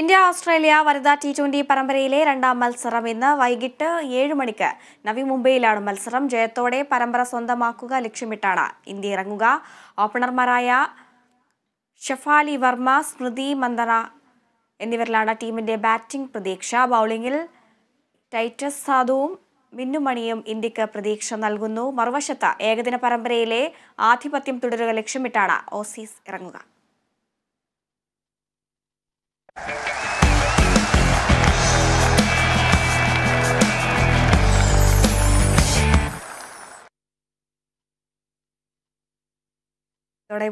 India Australia വനിതാ T twenty പരമ്പരയിലെ രണ്ടാം മത്സരം ഇന്ന് വൈകിട്ട് ഏഴ് മണിക്ക് നവി മുംബൈയിലാണ് മത്സരം ജയത്തോടെ പരമ്പര സ്വന്തമാക്കുക ലക്ഷ്യമിട്ടാണ് ഇന്ത്യ ഇറങ്ങുക ഓപ്പണർമാരായ ഷഫാലി വർമ്മ സ്മൃതി മന്ദന എന്നിവരിലാണ് ടീമിന്റെ ബാറ്റിംഗ് പ്രതീക്ഷ ബൗളിംഗിൽ ടൈറ്റസ് സാധുവും മിന്നുമണിയും ഇന്ത്യക്ക് പ്രതീക്ഷ നൽകുന്നു മറുവശത്ത് ഏകദിന പരമ്പരയിലെ ആധിപത്യം തുടരുക ലക്ഷ്യമിട്ടാണ് ഓസീസ് ഇറങ്ങുക Lord, I